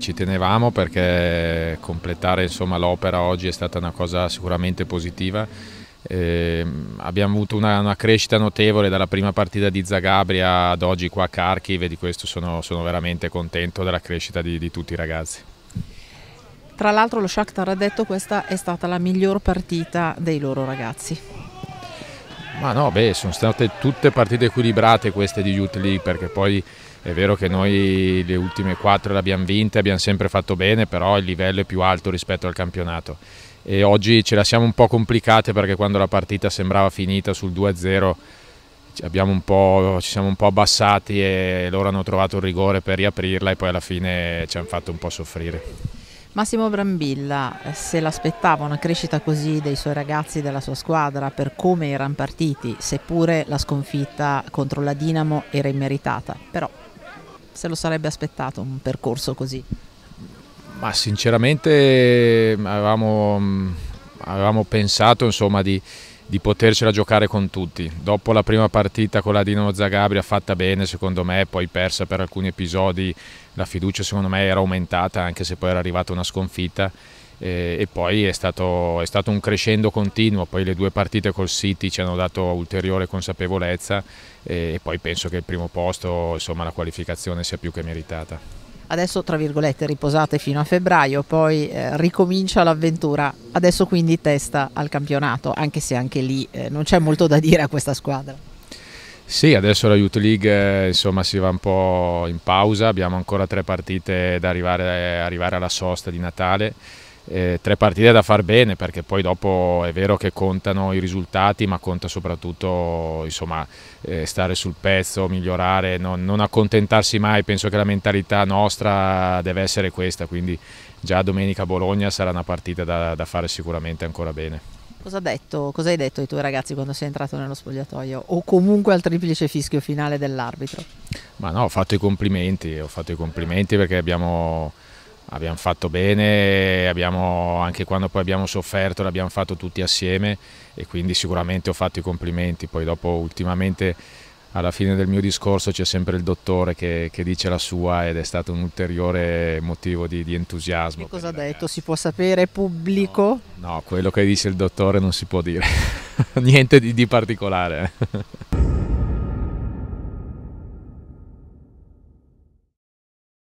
Ci tenevamo perché completare insomma, l'opera oggi è stata una cosa sicuramente positiva. Eh, abbiamo avuto una, una, crescita notevole dalla prima partita di Zagabria ad oggi qua a Kharkiv e di questo sono, sono veramente contento della crescita di, di tutti i ragazzi. Tra l'altro lo Shakhtar ha detto che questa è stata la miglior partita dei loro ragazzi. Ma no, beh, sono state tutte partite equilibrate queste di Youth League perché poi è vero che noi le ultime quattro le abbiamo vinte, abbiamo sempre fatto bene, però il livello è più alto rispetto al campionato. E oggi ce la siamo un po' complicate perché quando la partita sembrava finita sul 2-0 ci siamo un po' abbassati e loro hanno trovato il rigore per riaprirla e poi alla fine ci hanno fatto un po' soffrire. Massimo Brambilla, eh, se l'aspettava una crescita così dei suoi ragazzi della sua squadra per come erano partiti, seppure la sconfitta contro la Dinamo era immeritata, però se lo sarebbe aspettato un percorso così? Ma sinceramente avevamo, mm, avevamo pensato insomma, di, di potercela giocare con tutti. Dopo la prima partita con la Dinamo Zagabria fatta bene secondo me, poi persa per alcuni episodi, la fiducia secondo me era aumentata anche se poi era arrivata una sconfitta eh, e, poi è stato, è stato, un crescendo continuo, poi le due partite col City ci hanno dato ulteriore consapevolezza e, eh, e poi penso che il primo posto, insomma la qualificazione sia più che meritata adesso tra virgolette riposate fino a febbraio, poi eh, ricomincia l'avventura, adesso quindi testa al campionato, anche se anche lì eh, non c'è molto da dire a questa squadra. Sì, adesso la Youth League eh, insomma, si va un po' in pausa, abbiamo ancora tre partite da arrivare, eh, arrivare alla sosta di Natale eh, tre partite da far bene perché poi dopo è vero che contano i risultati ma conta soprattutto insomma, eh, stare sul pezzo, migliorare, non, non accontentarsi mai, penso che la mentalità nostra deve essere questa, quindi già domenica Bologna sarà una partita da, da fare sicuramente ancora bene. Cosa, detto, cosa, hai detto ai tuoi ragazzi quando sei entrato nello spogliatoio o comunque al triplice fischio finale dell'arbitro? Ma no, ho fatto i complimenti, ho fatto i complimenti perché abbiamo abbiamo fatto bene, abbiamo, anche quando poi abbiamo sofferto l'abbiamo fatto tutti assieme e quindi sicuramente ho fatto i complimenti, poi dopo ultimamente alla fine del mio discorso c'è sempre il dottore che, che, dice la sua ed è stato un ulteriore motivo di, di entusiasmo. Che cosa ha detto? Si può sapere pubblico? No, no, quello che dice il dottore non si può dire, niente di, di particolare. Eh.